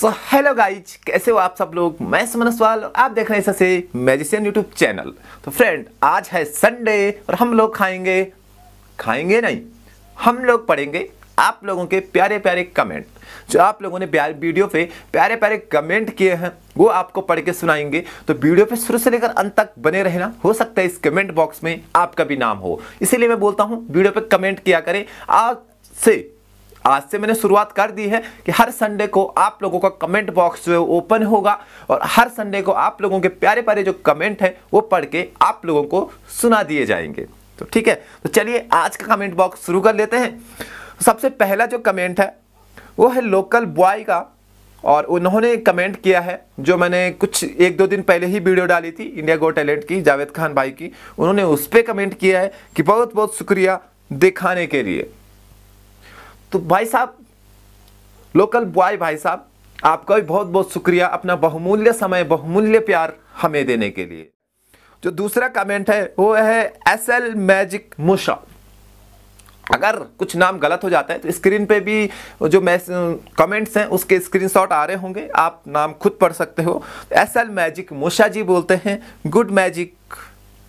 so hello guys कैसे हो आप सब लोग मैं सुमन सवाल आप देख रहे हैं इससे मैजिशियन यूट्यूब चैनल तो फ्रेंड आज है संडे और हम लोग खाएंगे खाएंगे नहीं हम लोग पढ़ेंगे आप लोगों के प्यारे प्यारे कमेंट जो आप लोगों ने वीडियो पे प्यारे प्यारे कमेंट किए हैं वो आपको पढ़ के सुनाएंगे तो वीडियो पे शुरू से लेकर अंत तक बने रहना हो सकता है इस कमेंट बॉक्स में आपका भी नाम हो इसीलिए मैं बोलता हूँ वीडियो पे कमेंट किया करें आज से आज से मैंने शुरुआत कर दी है कि हर संडे को आप लोगों का कमेंट बॉक्स जो है ओपन होगा और हर संडे को आप लोगों के प्यारे प्यारे जो कमेंट हैं वो पढ़ के आप लोगों को सुना दिए जाएंगे तो ठीक है तो चलिए आज का कमेंट बॉक्स शुरू कर लेते हैं सबसे पहला जो कमेंट है वो है लोकल बॉय का और उन्होंने कमेंट किया है जो मैंने कुछ एक दो दिन पहले ही वीडियो डाली थी इंडिया गो टैलेंट की जावेद खान भाई की उन्होंने उस पर कमेंट किया है कि बहुत बहुत शुक्रिया दिखाने के लिए तो भाई साहब लोकल बॉय भाई साहब आपका भी बहुत बहुत शुक्रिया अपना बहुमूल्य समय बहुमूल्य प्यार हमें देने के लिए जो दूसरा कमेंट है वो है एस एल मैजिक मुशा अगर कुछ नाम गलत हो जाता है तो स्क्रीन पे भी जो मैस कमेंट्स हैं उसके स्क्रीनशॉट आ रहे होंगे आप नाम खुद पढ़ सकते हो S L magic Moosa ji बोलते हैं गुड मैजिक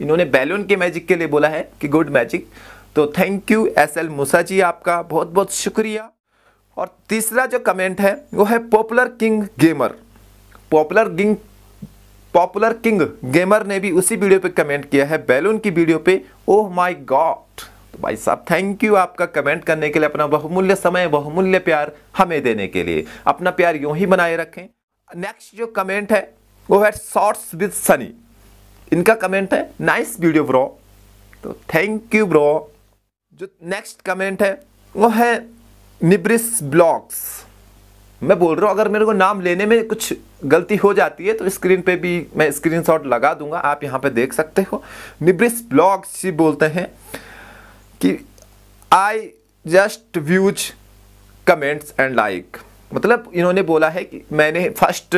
इन्होंने बैलून के मैजिक के लिए बोला है कि गुड मैजिक तो thank you S L Moosa ji आपका बहुत बहुत शुक्रिया और तीसरा जो कमेंट है वो है popular king gamer popular king popular king gamer ने भी उसी वीडियो पे कमेंट किया है बैलून की वीडियो पे ओह माय गॉड तो भाई साहब थैंक यू आपका कमेंट करने के लिए अपना बहुमूल्य समय बहुमूल्य प्यार हमें देने के लिए अपना प्यार यूं ही बनाए रखें नेक्स्ट जो कमेंट है वो है शॉर्ट्स विद सनी इनका कमेंट है नाइस वीडियो ब्रो तो थैंक यू ब्रो जो नेक्स्ट कमेंट है वो है निब्रिस ब्लॉग्स मैं बोल रहा हूँ अगर मेरे को नाम लेने में कुछ गलती हो जाती है तो स्क्रीन पे भी मैं स्क्रीनशॉट लगा दूंगा आप यहाँ पे देख सकते हो निब्रिस ब्लॉग्स ही बोलते हैं कि I just views comments and like मतलब इन्होंने बोला है कि मैंने फर्स्ट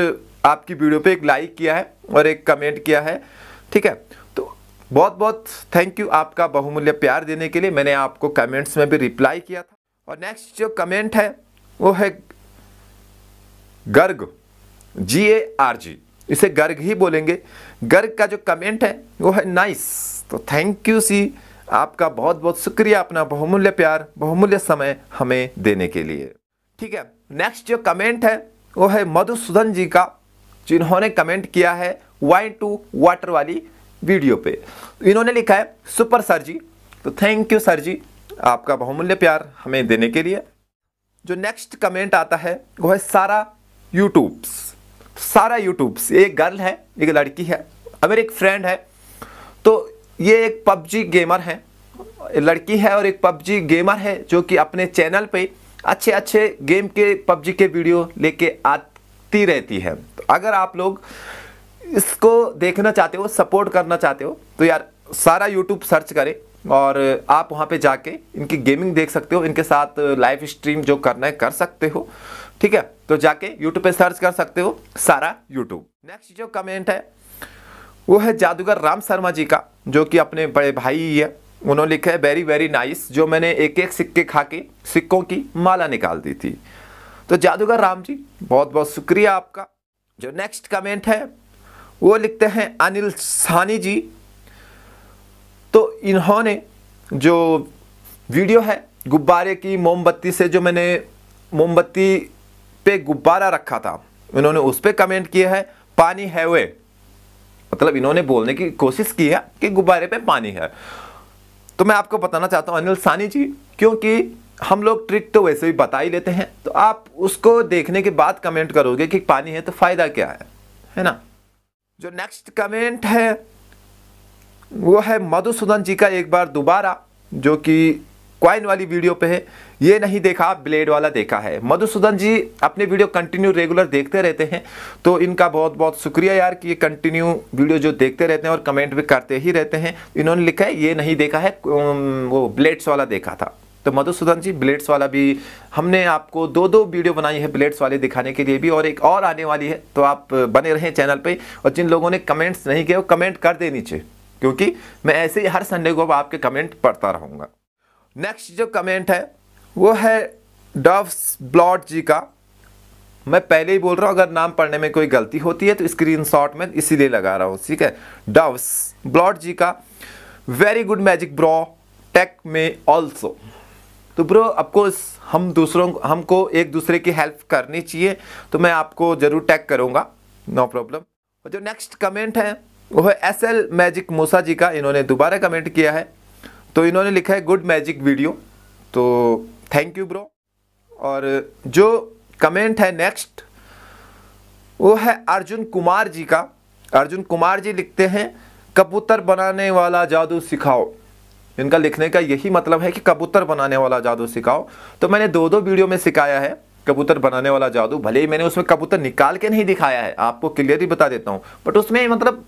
आपकी वीडियो पे एक लाइक किया है और एक कमेंट किया है ठीक है बहुत बहुत थैंक यू आपका बहुमूल्य प्यार देने के लिए मैंने आपको कमेंट्स में भी रिप्लाई किया था और नेक्स्ट जो कमेंट है वो है गर्ग जी ए आर जी इसे गर्ग ही बोलेंगे गर्ग का जो कमेंट है वो है नाइस तो थैंक यू सी आपका बहुत बहुत शुक्रिया अपना बहुमूल्य प्यार बहुमूल्य समय हमें देने के लिए ठीक है नेक्स्ट जो कमेंट है वो है मधुसूदन जी का जिन्होंने कमेंट किया है वाई टू वाटर वाली वीडियो पे तो इन्होंने लिखा है सुपर सर जी तो थैंक यू सर जी आपका बहुमूल्य प्यार हमें देने के लिए जो नेक्स्ट कमेंट आता है वो है सारा यूट्यूब्स सारा यूट्यूब्स ये एक गर्ल है एक लड़की है अगर एक फ्रेंड है तो ये एक पबजी गेमर है लड़की है और एक पबजी गेमर है जो कि अपने चैनल पे अच्छे अच्छे गेम के पबजी के वीडियो लेके आती रहती है तो अगर आप लोग इसको देखना चाहते हो सपोर्ट करना चाहते हो तो यार सारा यूट्यूब सर्च करें और आप वहाँ पे जाके इनकी गेमिंग देख सकते हो इनके साथ लाइव स्ट्रीम जो करना है कर सकते हो ठीक है तो जाके यूट्यूब पे सर्च कर सकते हो सारा यूट्यूब नेक्स्ट जो कमेंट है वो है जादूगर राम शर्मा जी का जो कि अपने बड़े भाई है उन्होंने लिखा है वेरी वेरी नाइस जो मैंने एक एक सिक्के खा के सिक्कों की माला निकाल दी थी तो जादूगर राम जी बहुत बहुत शुक्रिया आपका जो नेक्स्ट कमेंट है वो लिखते हैं अनिल सानी जी तो इन्होंने जो वीडियो है गुब्बारे की मोमबत्ती से जो मैंने मोमबत्ती पे गुब्बारा रखा था इन्होंने उस पर कमेंट किया है पानी है वे मतलब इन्होंने बोलने की कोशिश की है कि गुब्बारे पे पानी है तो मैं आपको बताना चाहता हूँ अनिल सानी जी क्योंकि हम लोग ट्रिक तो वैसे भी बता ही लेते हैं तो आप उसको देखने के बाद कमेंट करोगे कि पानी है तो फ़ायदा क्या है है ना जो नेक्स्ट कमेंट है वो है मधुसूदन जी का एक बार दोबारा जो कि क्वाइन वाली वीडियो पे है ये नहीं देखा ब्लेड वाला देखा है मधुसूदन जी अपने वीडियो कंटिन्यू रेगुलर देखते रहते हैं तो इनका बहुत बहुत शुक्रिया यार कि ये कंटिन्यू वीडियो जो देखते रहते हैं और कमेंट भी करते ही रहते हैं इन्होंने लिखा है ये नहीं देखा है वो ब्लेड्स वाला देखा था तो मधुसूदन जी ब्लेड्स वाला भी हमने आपको दो दो वीडियो बनाई है ब्लेड्स वाले दिखाने के लिए भी और एक और आने वाली है तो आप बने रहें चैनल पर और जिन लोगों ने कमेंट्स नहीं किया वो कमेंट कर दे नीचे क्योंकि मैं ऐसे ही हर संडे को आपके कमेंट पढ़ता रहूँगा नेक्स्ट जो कमेंट है वो है डव्स ब्लॉट जी का मैं पहले ही बोल रहा हूँ अगर नाम पढ़ने में कोई गलती होती है तो स्क्रीन शॉट में इसीलिए लगा रहा हूँ ठीक है डव्स ब्लॉट जी का very good magic bro take me also तो ब्रो आपको हम दूसरों हमको एक दूसरे की हेल्प करनी चाहिए तो मैं आपको ज़रूर टैग करूँगा नो प्रॉब्लम और जो नेक्स्ट कमेंट है वो है S L magic Moosa ji का इन्होंने दोबारा कमेंट किया है तो इन्होंने लिखा है गुड मैजिक वीडियो तो थैंक यू ब्रो और जो कमेंट है नेक्स्ट वो है अर्जुन कुमार जी का अर्जुन कुमार जी लिखते हैं कबूतर बनाने वाला जादू सिखाओ इनका लिखने का यही मतलब है कि कबूतर बनाने वाला जादू सिखाओ तो मैंने दो दो वीडियो में सिखाया है कबूतर बनाने वाला जादू भले ही मैंने उसमें कबूतर निकाल के नहीं दिखाया है आपको क्लियरली बता देता हूँ बट उसमें मतलब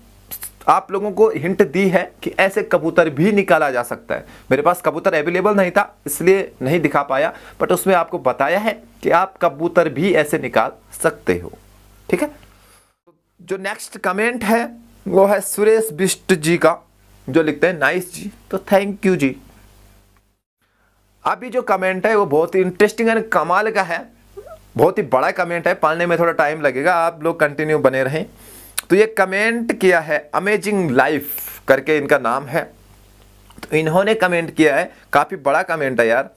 आप लोगों को हिंट दी है कि ऐसे कबूतर भी निकाला जा सकता है मेरे पास कबूतर अवेलेबल नहीं था इसलिए नहीं दिखा पाया बट उसमें आपको बताया है कि आप कबूतर भी ऐसे निकाल सकते हो ठीक है जो नेक्स्ट कमेंट है वो है सुरेश बिष्ट जी का जो लिखते हैं नाइस जी तो थैंक यू जी अभी जो कमेंट है वो बहुत ही इंटरेस्टिंग एंड कमाल का है बहुत ही बड़ा कमेंट है पढ़ने में थोड़ा टाइम लगेगा आप लोग कंटिन्यू बने रहें तो ये कमेंट किया है अमेजिंग लाइफ करके इनका नाम है तो इन्होंने कमेंट किया है काफ़ी बड़ा कमेंट है यार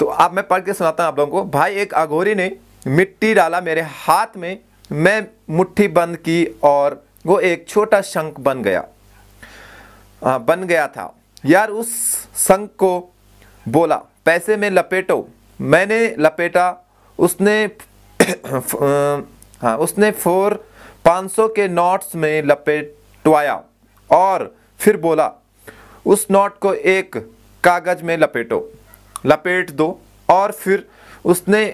तो आप मैं पढ़ के सुनाता हूँ आप लोगों को भाई एक अघोरी ने मिट्टी डाला मेरे हाथ में मैं मुट्ठी बंद की और वो एक छोटा शंख बन गया बन गया था यार उस संघ को बोला पैसे में लपेटो मैंने लपेटा उसने हाँ उसने फोर पाँच सौ के नोट्स में लपेटवाया और फिर बोला उस नोट को एक कागज में लपेटो लपेट दो और फिर उसने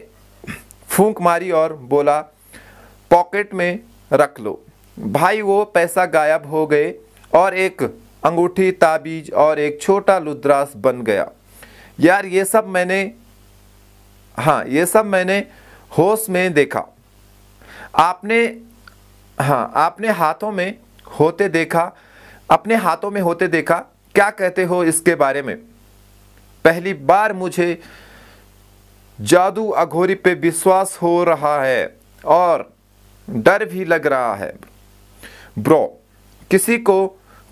फूंक मारी और बोला पॉकेट में रख लो भाई वो पैसा गायब हो गए और एक अंगूठी ताबीज और एक छोटा लुद्रास बन गया यार ये सब मैंने हाँ ये सब मैंने होश में देखा आपने हाँ आपने हाथों में होते देखा अपने हाथों में होते देखा क्या कहते हो इसके बारे में पहली बार मुझे जादू अघोरी पे विश्वास हो रहा है और डर भी लग रहा है ब्रो किसी को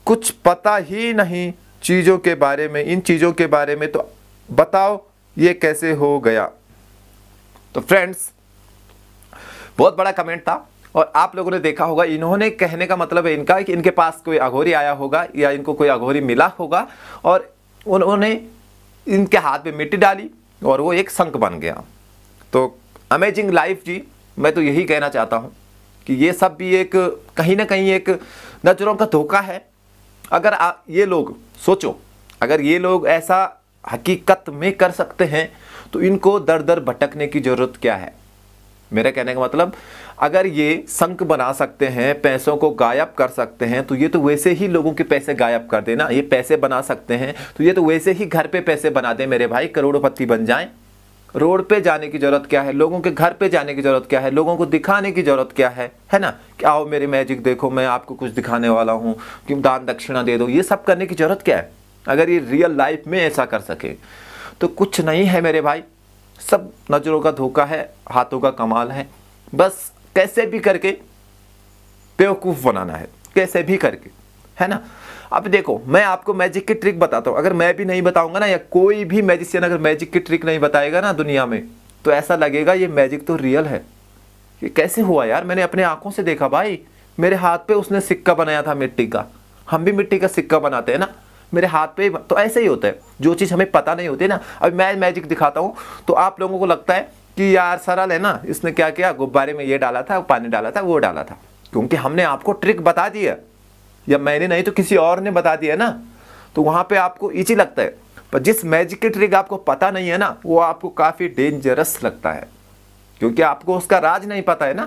कुछ पता ही नहीं चीज़ों के बारे में इन चीज़ों के बारे में तो बताओ ये कैसे हो गया तो फ्रेंड्स बहुत बड़ा कमेंट था और आप लोगों ने देखा होगा इन्होंने कहने का मतलब है इनका कि इनके पास कोई अघोरी आया होगा या इनको कोई अघोरी मिला होगा और उन्होंने इनके हाथ में मिट्टी डाली और वो एक संक बन गया तो अमेजिंग लाइफ जी मैं तो यही कहना चाहता हूँ कि ये सब भी एक कहीं ना कहीं एक नजरों का धोखा है अगर आ, ये लोग सोचो अगर ये लोग ऐसा हकीकत में कर सकते हैं तो इनको दर दर भटकने की ज़रूरत क्या है मेरा कहने का मतलब अगर ये संक बना सकते हैं पैसों को गायब कर सकते हैं तो ये तो वैसे ही लोगों के पैसे गायब कर देना ये पैसे बना सकते हैं तो ये तो वैसे ही घर पे पैसे बना दें मेरे भाई करोड़पति बन जाएं रोड पे जाने की ज़रूरत क्या है लोगों के घर पे जाने की ज़रूरत क्या है लोगों को दिखाने की ज़रूरत क्या है है ना कि आओ मेरे मैजिक देखो मैं आपको कुछ दिखाने वाला हूँ कि दान दक्षिणा दे दो ये सब करने की ज़रूरत क्या है अगर ये रियल लाइफ में ऐसा कर सके तो कुछ नहीं है मेरे भाई सब नज़रों का धोखा है हाथों का कमाल है बस कैसे भी करके बेवकूफ़ बनाना है कैसे भी करके है ना अब देखो मैं आपको मैजिक की ट्रिक बताता हूँ अगर मैं भी नहीं बताऊंगा ना या कोई भी मैजिशियन अगर मैजिक की ट्रिक नहीं बताएगा ना दुनिया में तो ऐसा लगेगा ये मैजिक तो रियल है ये कैसे हुआ यार मैंने अपने आंखों से देखा भाई मेरे हाथ पे उसने सिक्का बनाया था मिट्टी का हम भी मिट्टी का सिक्का बनाते हैं ना मेरे हाथ पे तो ऐसे ही होता है जो चीज़ हमें पता नहीं होती ना अभी मैं मैजिक दिखाता हूँ तो आप लोगों को लगता है कि यार सरल है ना इसने क्या किया गुब्बारे में ये डाला था पानी डाला था वो डाला था क्योंकि हमने आपको ट्रिक बता दिया या मैंने नहीं तो किसी और ने बता दिया ना तो वहाँ पे आपको इजी लगता है पर जिस मैजिक की ट्रिक आपको पता नहीं है ना वो आपको काफ़ी डेंजरस लगता है क्योंकि आपको उसका राज नहीं पता है ना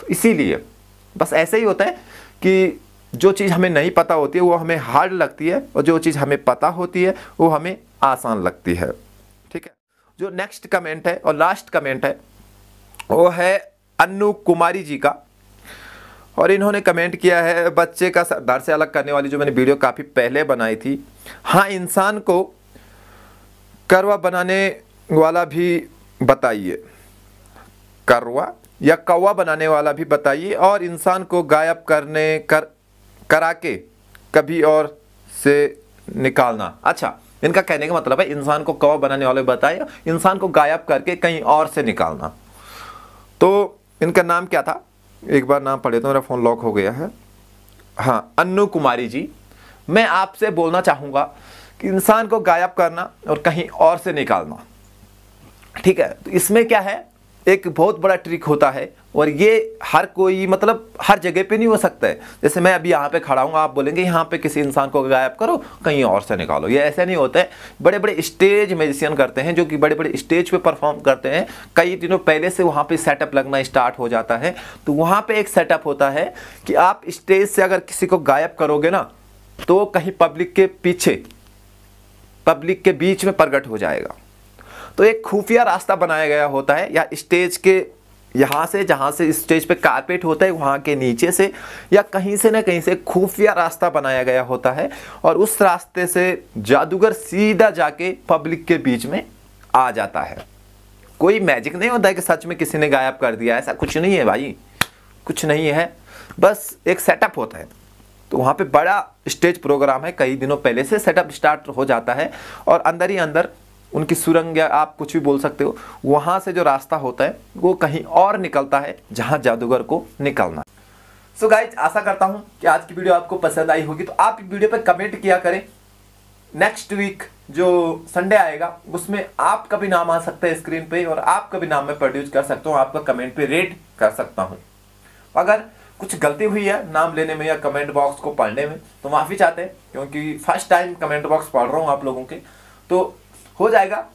तो इसीलिए बस ऐसे ही होता है कि जो चीज़ हमें नहीं पता होती है वो हमें हार्ड लगती है और जो चीज़ हमें पता होती है वो हमें आसान लगती है ठीक है जो नेक्स्ट कमेंट है और लास्ट कमेंट है वो है अन्नू कुमारी जी का और इन्होंने कमेंट किया है बच्चे का सरदार से अलग करने वाली जो मैंने वीडियो काफ़ी पहले बनाई थी हाँ इंसान को करवा बनाने वाला भी बताइए करवा या कौवा बनाने वाला भी बताइए और इंसान को गायब करने कर करा के कभी और से निकालना अच्छा इनका कहने का मतलब है इंसान को कौवा बनाने वाले बताए इंसान को गायब करके कहीं और से निकालना तो इनका नाम क्या था एक बार नाम पढ़ लेता तो हूँ मेरा फ़ोन लॉक हो गया है हाँ अन्नू कुमारी जी मैं आपसे बोलना चाहूँगा कि इंसान को गायब करना और कहीं और से निकालना ठीक है तो इसमें क्या है एक बहुत बड़ा ट्रिक होता है और ये हर कोई मतलब हर जगह पे नहीं हो सकता है जैसे मैं अभी यहाँ पे खड़ा हूँ आप बोलेंगे यहाँ पे किसी इंसान को गायब करो कहीं और से निकालो ये ऐसा नहीं होता है बड़े बड़े स्टेज मेजिशियन करते हैं जो कि बड़े बड़े स्टेज पे परफॉर्म करते हैं कई दिनों पहले से वहाँ पे सेटअप लगना स्टार्ट हो जाता है तो वहाँ पर एक सेटअप होता है कि आप स्टेज से अगर किसी को गायब करोगे ना तो कहीं पब्लिक के पीछे पब्लिक के बीच में प्रकट हो जाएगा तो एक खुफिया रास्ता बनाया गया होता है या स्टेज के यहाँ से जहाँ से स्टेज पे कारपेट होता है वहाँ के नीचे से या कहीं से ना कहीं से खुफिया रास्ता बनाया गया होता है और उस रास्ते से जादूगर सीधा जाके पब्लिक के बीच में आ जाता है कोई मैजिक नहीं होता है कि सच में किसी ने गायब कर दिया ऐसा कुछ नहीं है भाई कुछ नहीं है बस एक सेटअप होता है तो वहाँ पे बड़ा स्टेज प्रोग्राम है कई दिनों पहले से सेटअप स्टार्ट हो जाता है और अंदर ही अंदर उनकी सुरंग या आप कुछ भी बोल सकते हो वहां से जो रास्ता होता है वो कहीं और निकलता है जहां जादूगर को निकलना सो so गाइज आशा करता हूं कि आज की वीडियो आपको पसंद आई होगी तो आप वीडियो पर कमेंट किया करें नेक्स्ट वीक जो संडे आएगा उसमें आपका भी नाम आ सकता है स्क्रीन पे और आपका भी नाम मैं प्रोड्यूस कर सकता हूँ आपका कमेंट पे रेट कर सकता हूँ अगर कुछ गलती हुई है नाम लेने में या कमेंट बॉक्स को पढ़ने में तो माफ़ी चाहते हैं क्योंकि फर्स्ट टाइम कमेंट बॉक्स पढ़ रहा हूँ आप लोगों के तो हो जाएगा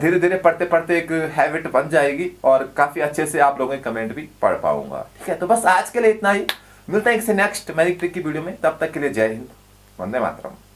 धीरे धीरे पढ़ते पढ़ते एक हैबिट बन जाएगी और काफ़ी अच्छे से आप लोगों के कमेंट भी पढ़ पाऊंगा ठीक है तो बस आज के लिए इतना ही मिलते हैं किसी नेक्स्ट मैजिक ट्रिक की वीडियो में तब तक के लिए जय हिंद वंदे मातरम